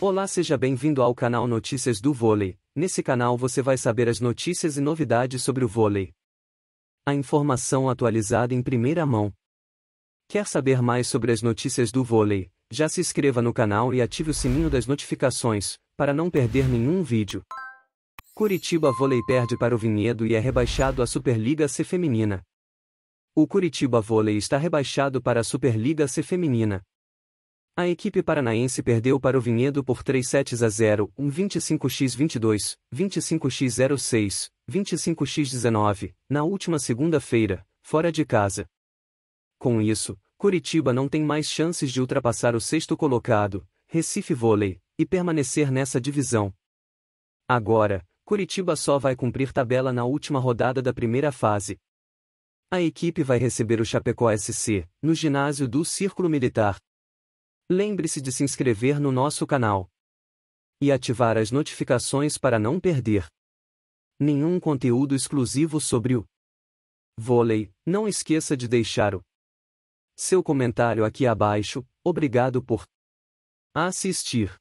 Olá, seja bem-vindo ao canal Notícias do Vôlei. Nesse canal você vai saber as notícias e novidades sobre o vôlei. A informação atualizada em primeira mão. Quer saber mais sobre as notícias do vôlei? Já se inscreva no canal e ative o sininho das notificações, para não perder nenhum vídeo. Curitiba Vôlei perde para o Vinhedo e é rebaixado à Superliga C Feminina. O Curitiba Vôlei está rebaixado para a Superliga C Feminina. A equipe paranaense perdeu para o Vinhedo por 3 sets a 0, um 25x22, 25x06, 25x19, na última segunda-feira, fora de casa. Com isso, Curitiba não tem mais chances de ultrapassar o sexto colocado, Recife Vôlei, e permanecer nessa divisão. Agora, Curitiba só vai cumprir tabela na última rodada da primeira fase. A equipe vai receber o Chapecó SC, no ginásio do Círculo Militar, Lembre-se de se inscrever no nosso canal e ativar as notificações para não perder nenhum conteúdo exclusivo sobre o vôlei. Não esqueça de deixar o seu comentário aqui abaixo. Obrigado por assistir.